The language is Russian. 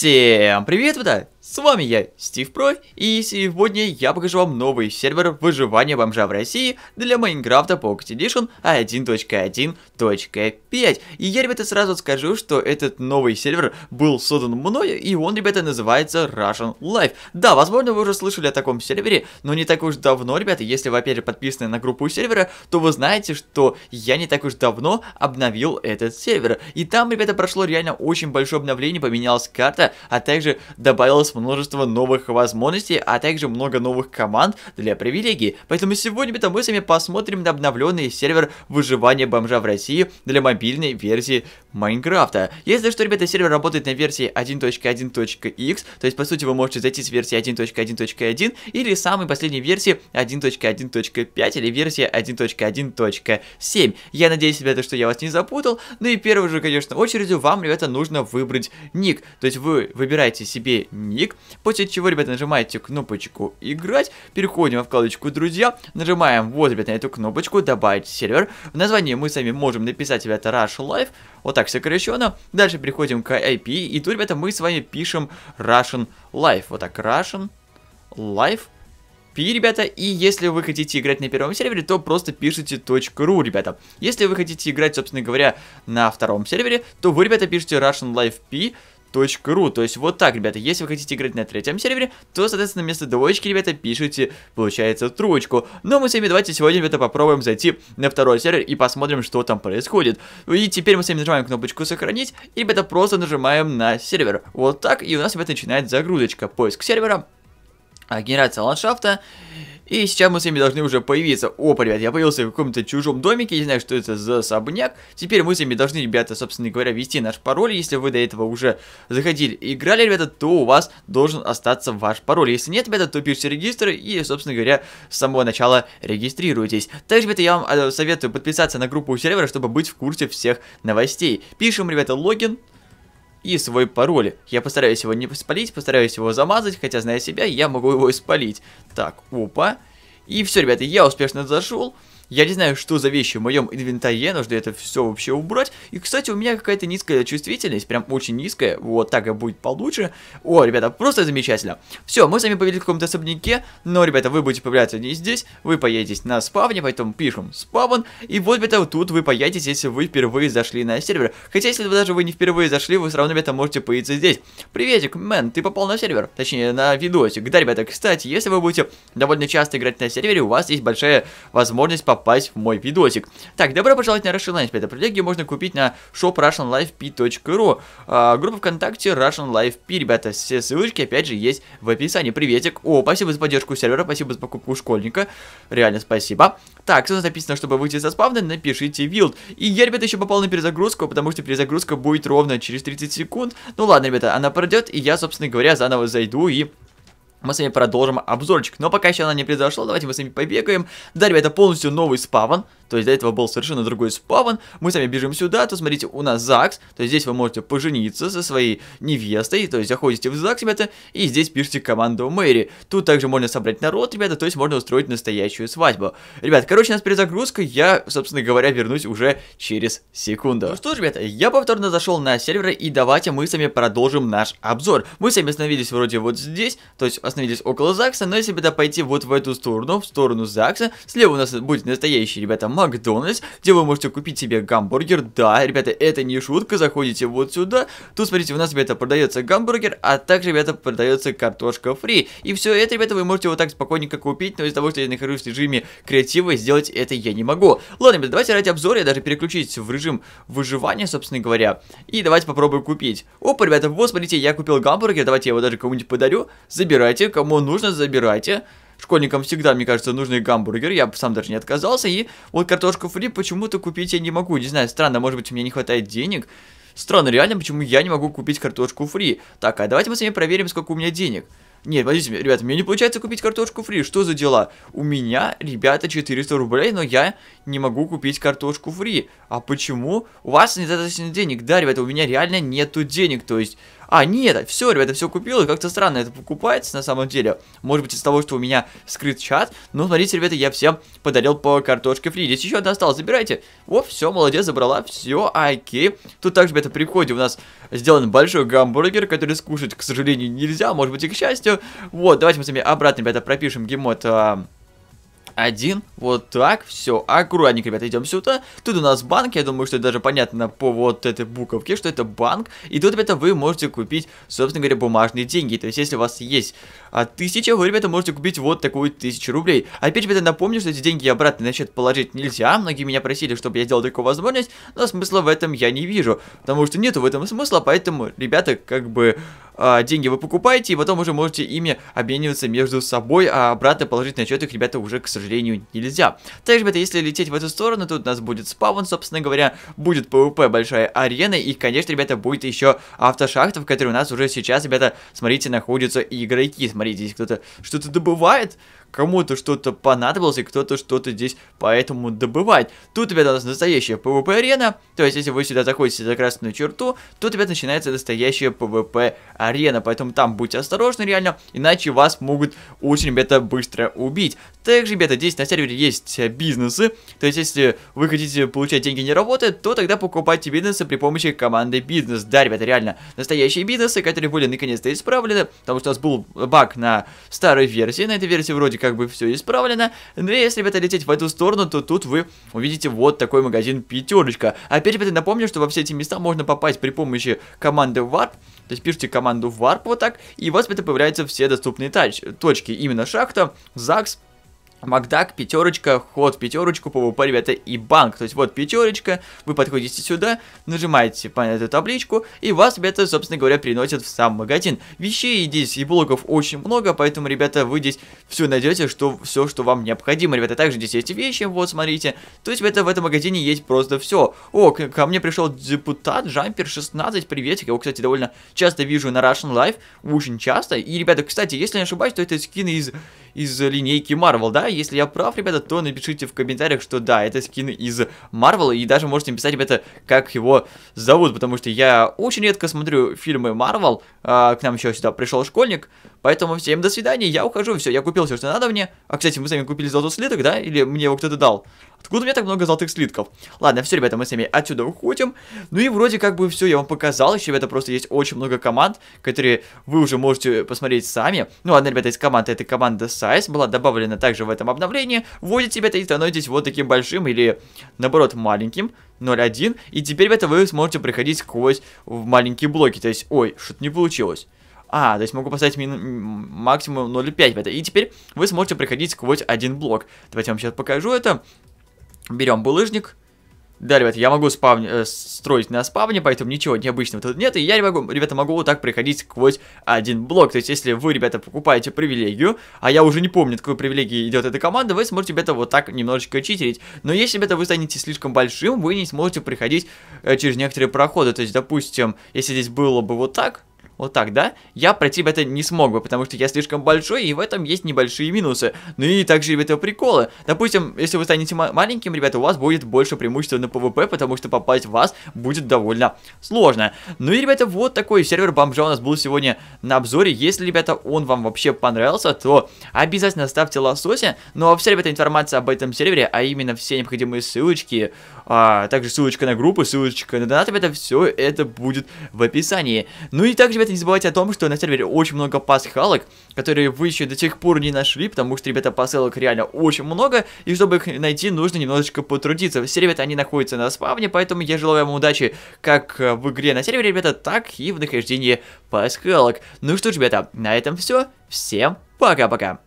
Всем привет, братан! С вами я, Стив Про, и сегодня я покажу вам новый сервер выживания бомжа в России для Майнкрафта Pocket Edition 1.1.5. И я, ребята, сразу скажу, что этот новый сервер был создан мной, и он, ребята, называется Russian Life. Да, возможно, вы уже слышали о таком сервере, но не так уж давно, ребята, если вы, опять подписаны на группу сервера, то вы знаете, что я не так уж давно обновил этот сервер. И там, ребята, прошло реально очень большое обновление, поменялась карта, а также добавилось множество новых возможностей, а также много новых команд для привилегий. Поэтому сегодня -то мы с вами посмотрим на обновленный сервер выживания бомжа в России для мобильной версии Майнкрафта. Если что, ребята, сервер работает на версии 1.1.x, то есть, по сути, вы можете зайти с версии 1.1.1 или самой последней версии 1.1.5 или версии 1.1.7. Я надеюсь, ребята, что я вас не запутал. Ну и первой же, конечно, очередью вам, ребята, нужно выбрать ник. То есть вы выбираете себе ник, колокольчик, после чего, ребята нажимаете кнопочку «Играть», переходим в вкладочку «Друзья», нажимаем вот, ребята на эту кнопочку «Добавить сервер». В названии мы сами можем написать, ребята, Rush Life, вот так сокращенно. Дальше переходим к IP, и тут, ребята, мы с вами пишем Russian Life, вот так, Russian Life. P, ребята, и если вы хотите играть на первом сервере, то просто пишите .ru, ребята. Если вы хотите играть, собственно говоря, на втором сервере, то вы, ребята, пишите Russian Life P, Ру. То есть вот так, ребята, если вы хотите играть на третьем сервере, то, соответственно, вместо двоечки, ребята, пишите, получается, тручку. Но ну, мы с вами давайте сегодня, ребята, попробуем зайти на второй сервер и посмотрим, что там происходит. Ну и теперь мы с вами нажимаем кнопочку «Сохранить», и, ребята, просто нажимаем на сервер. Вот так, и у нас, ребята, начинает загрузочка. Поиск сервера, а, генерация ландшафта и сейчас мы с вами должны уже появиться. Опа, ребят, я появился в каком-то чужом домике, не знаю, что это за особняк. Теперь мы с вами должны, ребята, собственно говоря, ввести наш пароль. Если вы до этого уже заходили и играли, ребята, то у вас должен остаться ваш пароль. Если нет, ребята, то пишите регистр и, собственно говоря, с самого начала регистрируйтесь. Также, ребята, я вам э, советую подписаться на группу сервера, чтобы быть в курсе всех новостей. Пишем, ребята, логин и свой пароль. Я постараюсь его не спалить, постараюсь его замазать, хотя, зная себя, я могу его и спалить. Так, опа. И все, ребята, я успешно зашел. Я не знаю, что за вещи в моем инвентаре, нужно это все вообще убрать. И, кстати, у меня какая-то низкая чувствительность, прям очень низкая. Вот так и будет получше. О, ребята, просто замечательно. Все, мы с вами повели в каком-то особняке, но, ребята, вы будете появляться не здесь, вы поедете на спавне, поэтому пишем спавн. И вот, ребята, вот тут вы поедете, если вы впервые зашли на сервер. Хотя, если вы даже вы не впервые зашли, вы все равно, ребята, можете появиться здесь. Приветик, мэн, ты попал на сервер. Точнее, на видосик. Да, ребята, кстати, если вы будете довольно часто играть на сервере, у вас есть большая возможность попасть попасть в мой видосик. Так, добро пожаловать на Russian Life. Это привилегию можно купить на shop russianlifep.ru. А, группа ВКонтакте Russian Life P. Ребята, все ссылочки опять же есть в описании. Приветик. О, спасибо за поддержку сервера, спасибо за покупку школьника. Реально спасибо. Так, тут написано, чтобы выйти со спавна, напишите вилд. И я, ребята, еще попал на перезагрузку, потому что перезагрузка будет ровно через 30 секунд. Ну ладно, ребята, она пройдет, и я, собственно говоря, заново зайду и мы с вами продолжим обзорчик. Но пока еще она не произошла, давайте мы с вами побегаем. Да, ребята, полностью новый спаван. То есть до этого был совершенно другой спаван. Мы с вами бежим сюда, то смотрите, у нас ЗАГС. То есть здесь вы можете пожениться со своей невестой. То есть заходите в ЗАГС, ребята, и здесь пишите команду Мэри. Тут также можно собрать народ, ребята, то есть можно устроить настоящую свадьбу. Ребят, короче, у нас перезагрузка. Я, собственно говоря, вернусь уже через секунду. Ну что ж, ребята, я повторно зашел на сервер, и давайте мы с вами продолжим наш обзор. Мы с вами остановились вроде вот здесь, то есть остановились около ЗАГСа, но если бы да, пойти вот в эту сторону, в сторону ЗАГСа, слева у нас будет настоящий, ребята, Макдональдс, где вы можете купить себе гамбургер. Да, ребята, это не шутка, заходите вот сюда. Тут, смотрите, у нас, ребята, продается гамбургер, а также, ребята, продается картошка фри. И все это, ребята, вы можете вот так спокойненько купить, но из-за того, что я нахожусь в режиме креатива, сделать это я не могу. Ладно, ребята, давайте ради обзора я даже переключить в режим выживания, собственно говоря. И давайте попробую купить. Опа, ребята, вот, смотрите, я купил гамбургер, давайте я его даже кому-нибудь подарю. Забирайте Забирайте, кому нужно, забирайте. Школьникам всегда, мне кажется, нужный гамбургер я сам даже не отказался. И вот картошку фри почему-то купить я не могу. Не знаю, странно, может быть, у меня не хватает денег. Странно, реально, почему я не могу купить картошку фри. Так, а давайте мы с вами проверим, сколько у меня денег. Нет, подождите, ребята, мне не получается купить картошку фри, что за дела? У меня, ребята, 400 рублей, но я не могу купить картошку фри. А почему? У вас недостаточно денег. Да, ребята, у меня реально нету денег, то есть а, нет, все, ребята, все купил, и как-то странно это покупать на самом деле. Может быть из-за того, что у меня скрыт чат. Но смотрите, ребята, я всем подарил по картошке фри. Здесь еще одна осталась, забирайте. О, все, молодец, забрала, все, окей. Тут также, ребята, при входе у нас сделан большой гамбургер, который скушать, к сожалению, нельзя, может быть и к счастью. Вот, давайте мы с вами обратно, ребята, пропишем гемот... А... Один. Вот так, все, аккуратненько, ребята, идем сюда. Тут у нас банк, я думаю, что это даже понятно по вот этой буковке, что это банк. И тут, ребята, вы можете купить, собственно говоря, бумажные деньги. То есть, если у вас есть а, тысяча, вы, ребята, можете купить вот такую тысячу рублей. Опять, ребята, напомню, что эти деньги обратно на счет положить нельзя. Многие меня просили, чтобы я сделал такую возможность, но смысла в этом я не вижу. Потому что нету в этом смысла, поэтому, ребята, как бы а, деньги вы покупаете, и потом уже можете ими обмениваться между собой, а обратно положить на счет их, ребята, уже, к сожалению, нельзя нельзя. Так, ребята, если лететь в эту сторону, тут у нас будет спаун, собственно говоря, будет ПВП большая арена, и, конечно, ребята, будет еще автошахта, в которой у нас уже сейчас, ребята, смотрите, находятся игроки. Смотрите, здесь кто-то что-то добывает, кому-то что-то понадобилось, и кто-то что-то здесь поэтому добывает. Тут, ребят, у нас настоящая PvP-арена, то есть, если вы сюда заходите за красную черту, тут, ребят, начинается настоящая PvP-арена, поэтому там будьте осторожны, реально, иначе вас могут очень, ребята, быстро убить. Также, ребята, здесь на сервере есть бизнесы, то есть, если вы хотите получать деньги не работая, то тогда покупайте бизнесы при помощи команды бизнес. Да, ребята, реально, настоящие бизнесы, которые были наконец-то исправлены, потому что у нас был баг на старой версии, на этой версии вроде как бы все исправлено. Но если, ребята, лететь в эту сторону, то тут вы увидите вот такой магазин пятерочка. Опять, а ребята, напомню, что во все эти места можно попасть при помощи команды warp, То есть пишите команду warp вот так, и у вас, это появляются все доступные тач точки. Именно шахта, ЗАГС, Макдак, пятерочка, ход в пятерочку, ПВП, ребята, и банк. То есть вот пятерочка, вы подходите сюда, нажимаете по эту табличку, и вас, ребята, собственно говоря, переносят в сам магазин. Вещей здесь и блоков очень много, поэтому, ребята, вы здесь все найдете, что все, что вам необходимо. Ребята, также здесь есть вещи, вот, смотрите. То есть, ребята, в этом магазине есть просто все. О, ко мне пришел депутат, Джампер 16, приветик. Его, кстати, довольно часто вижу на Russian Life, очень часто. И, ребята, кстати, если не ошибаюсь, то это скин из, из линейки Marvel, да? Если я прав, ребята, то напишите в комментариях, что да, это скин из Марвела. И даже можете написать, ребята, как его зовут. Потому что я очень редко смотрю фильмы Марвел. А, к нам еще сюда пришел школьник. Поэтому всем до свидания. Я ухожу. Все, я купил все, что надо мне. А, кстати, мы сами купили золотой слиток, да? Или мне его кто-то дал? Откуда у меня так много золотых слитков? Ладно, все, ребята, мы с вами отсюда уходим. Ну и вроде как бы все, я вам показал. Еще, ребята, просто есть очень много команд, которые вы уже можете посмотреть сами. Ну одна ребята, из команд, это команда Size была добавлена также в этом обновлении. Вводите, ребята, и становитесь вот таким большим или, наоборот, маленьким. 0.1. И теперь, ребята, вы сможете приходить сквозь в маленькие блоки. То есть, ой, что-то не получилось. А, то есть могу поставить максимум 0,5 в это. И теперь вы сможете приходить сквозь один блок. Давайте я вам сейчас покажу это. Берем булыжник. Да, ребят, я могу спавн... э, строить на спавне, поэтому ничего необычного тут нет. И я, могу, ребята, могу вот так приходить сквозь один блок. То есть, если вы, ребята, покупаете привилегию, а я уже не помню, какой привилегии идет эта команда, вы сможете, ребята, вот так немножечко читерить. Но если, ребята, вы станете слишком большим, вы не сможете приходить э, через некоторые проходы. То есть, допустим, если здесь было бы вот так, вот так, да, я пройти бы это не смог бы, потому что я слишком большой, и в этом есть небольшие минусы. Ну и также, ребята, приколы. Допустим, если вы станете ма маленьким, ребята, у вас будет больше преимущества на ПВП, потому что попасть в вас будет довольно сложно. Ну и, ребята, вот такой сервер бомжа у нас был сегодня на обзоре. Если, ребята, он вам вообще понравился, то обязательно ставьте лосося. Ну а вся, ребята, информация об этом сервере, а именно все необходимые ссылочки, а также ссылочка на группу, ссылочка на донат, это все это будет в описании. Ну и также, ребята, не забывайте о том, что на сервере очень много пасхалок, которые вы еще до сих пор не нашли, потому что, ребята, пасхалок реально очень много, и чтобы их найти, нужно немножечко потрудиться. Все, ребята, они находятся на спавне, поэтому я желаю вам удачи как в игре на сервере, ребята, так и в нахождении пасхалок. Ну что ж, ребята, на этом все. Всем пока-пока.